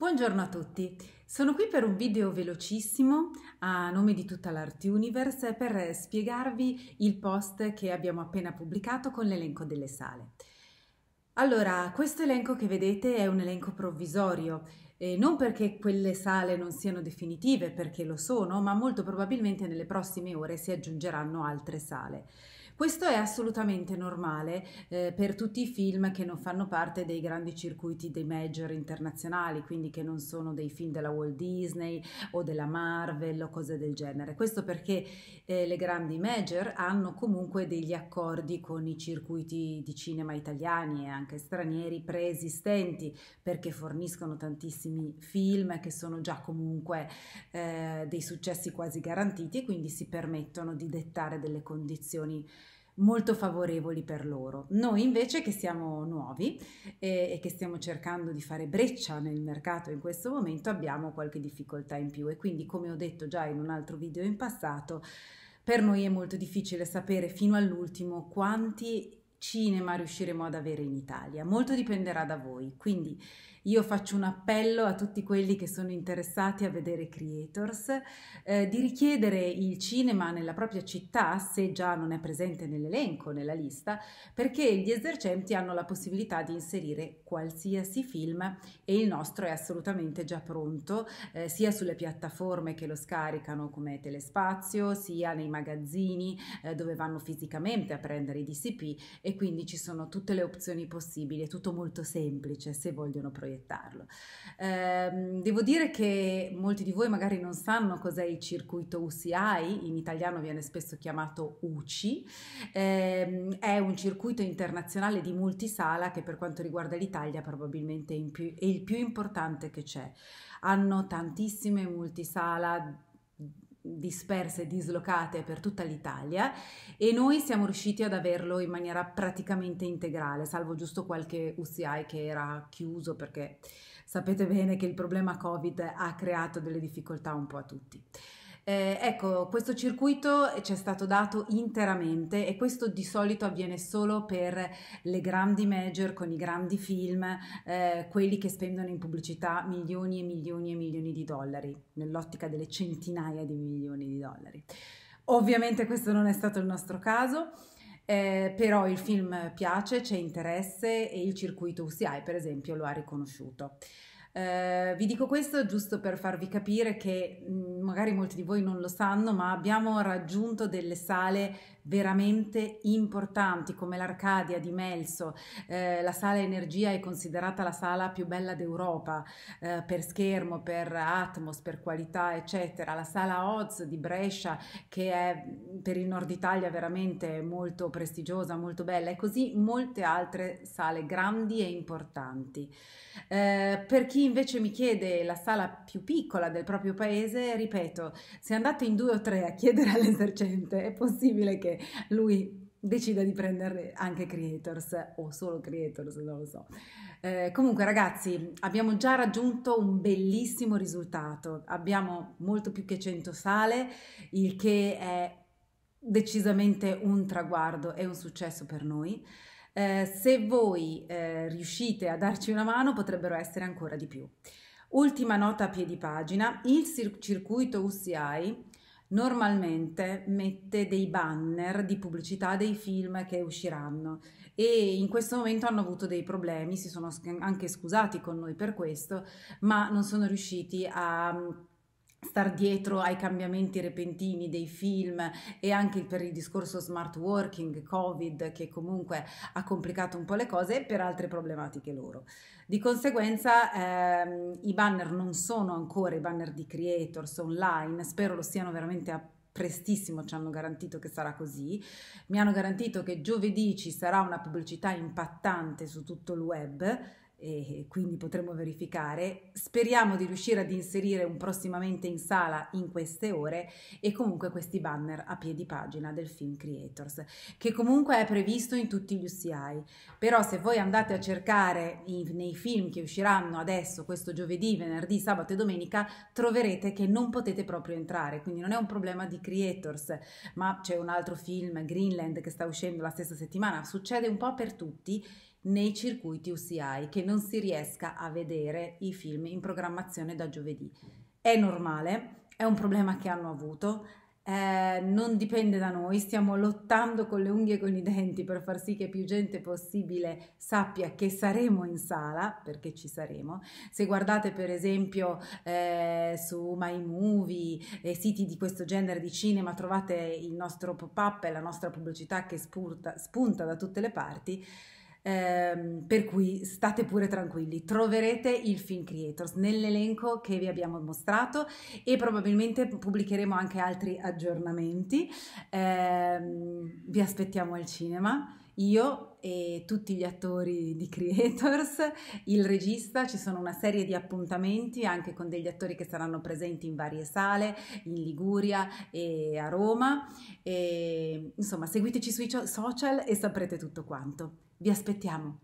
Buongiorno a tutti, sono qui per un video velocissimo a nome di tutta l'Art Universe per spiegarvi il post che abbiamo appena pubblicato con l'elenco delle sale. Allora, questo elenco che vedete è un elenco provvisorio, eh, non perché quelle sale non siano definitive, perché lo sono, ma molto probabilmente nelle prossime ore si aggiungeranno altre sale. Questo è assolutamente normale eh, per tutti i film che non fanno parte dei grandi circuiti dei major internazionali, quindi che non sono dei film della Walt Disney o della Marvel o cose del genere. Questo perché eh, le grandi major hanno comunque degli accordi con i circuiti di cinema italiani e anche stranieri preesistenti perché forniscono tantissimi film che sono già comunque eh, dei successi quasi garantiti e quindi si permettono di dettare delle condizioni molto favorevoli per loro. Noi invece che siamo nuovi eh, e, che stiamo cercando di fare breccia nel mercato in questo momento abbiamo qualche difficoltà in più e quindi come ho detto già in un altro video in passato per noi è molto difficile sapere fino all'ultimo quanti cinema riusciremo ad avere in Italia. Molto dipenderà da voi, quindi io faccio un appello a tutti quelli che sono interessati a vedere Creators eh, di richiedere il cinema nella propria città, se già non è presente nell'elenco, nella lista, perché gli esercenti hanno la possibilità di inserire qualsiasi film e il nostro è assolutamente già pronto, eh, sia sulle piattaforme che lo scaricano come Telespazio, sia nei magazzini eh, dove vanno fisicamente a prendere i DCP e quindi ci sono tutte le opzioni possibili, è tutto molto semplice se vogliono proiettare proiettarlo. Eh, devo dire che molti di voi magari non sanno cos'è il circuito UCI, in italiano viene spesso chiamato UCI, eh, è un circuito internazionale di multisala che per quanto riguarda l'Italia probabilmente è, più, è il più importante che c'è. Hanno tantissime multisala disperse, dislocate per tutta l'Italia e noi siamo riusciti ad averlo in maniera praticamente integrale, salvo giusto qualche UCI che era chiuso perché sapete bene che il problema Covid ha creato delle difficoltà un po' a tutti. Eh, ecco, questo circuito eh, ci è stato dato interamente e questo di solito avviene solo per le grandi major con i grandi film, eh, quelli che spendono in pubblicità milioni e milioni e milioni di dollari, nell'ottica delle centinaia di milioni di dollari. Ovviamente questo non è stato il nostro caso. Eh, però il film piace, c'è interesse e il circuito UCI per esempio lo ha riconosciuto. Eh, vi dico questo giusto per farvi capire che mh, magari molti di voi non lo sanno, ma abbiamo raggiunto delle sale veramente importanti come l'Arcadia di Melso. Eh, la sala Energia è considerata la sala più bella d'Europa eh, per schermo, per atmos, per qualità, eccetera. La sala Oz di Brescia che è per il nord Italia veramente molto prestigiosa, molto bella e così molte altre sale grandi e importanti. Eh, per chi invece mi chiede la sala più piccola del proprio paese, ripeto, se andate in due o tre a chiedere all'esercente è possibile che che lui decida di prendere anche creators o solo creators, non lo so. Eh, comunque ragazzi, abbiamo già raggiunto un bellissimo risultato, abbiamo molto più che 100 sale, il che è decisamente un traguardo e un successo per noi. Eh, se voi eh, riuscite a darci una mano potrebbero essere ancora di più. Ultima nota a piedi pagina, il circuito UCI normalmente mette dei banner di pubblicità dei film che usciranno e in questo momento hanno avuto dei problemi, si sono anche scusati con noi per questo, ma non sono riusciti a star dietro ai cambiamenti repentini dei film e anche per il discorso smart working, covid che comunque ha complicato un po' le cose e per altre problematiche loro. Di conseguenza ehm, i banner non sono ancora i banner di creators online, spero lo siano veramente a prestissimo ci hanno garantito che sarà così, mi hanno garantito che giovedì ci sarà una pubblicità impattante su tutto il web e quindi potremo verificare. Speriamo di riuscire ad inserire un prossimamente in sala in queste ore e comunque questi banner a piedi pagina del Film Creators, che comunque è previsto in tutti gli UCI. Però se voi andate a cercare i, nei film che usciranno adesso, questo giovedì, venerdì, sabato e domenica, troverete che non potete proprio entrare, quindi non è un problema di Creators, ma c'è un altro film, Greenland, che sta uscendo la stessa settimana, succede un po' per tutti nei circuiti UCI, che non si riesca a vedere i film in programmazione da giovedì. È normale, è un problema che hanno avuto, eh, non dipende da noi, stiamo lottando con le unghie e con i denti per far sì che più gente possibile sappia che saremo in sala, perché ci saremo. Se guardate per esempio eh, su MyMovie e siti di questo genere di cinema, trovate il nostro pop-up e la nostra pubblicità che spurta, spunta da tutte le parti. Ehm, per cui state pure tranquilli, troverete il Film Creators nell'elenco che vi abbiamo mostrato e probabilmente pubblicheremo anche altri aggiornamenti. Ehm, vi aspettiamo al cinema io e tutti gli attori di Creators, il regista, ci sono una serie di appuntamenti anche con degli attori che saranno presenti in varie sale, in Liguria e a Roma. E, ehm, insomma, seguiteci sui social e saprete tutto quanto. Vi aspettiamo!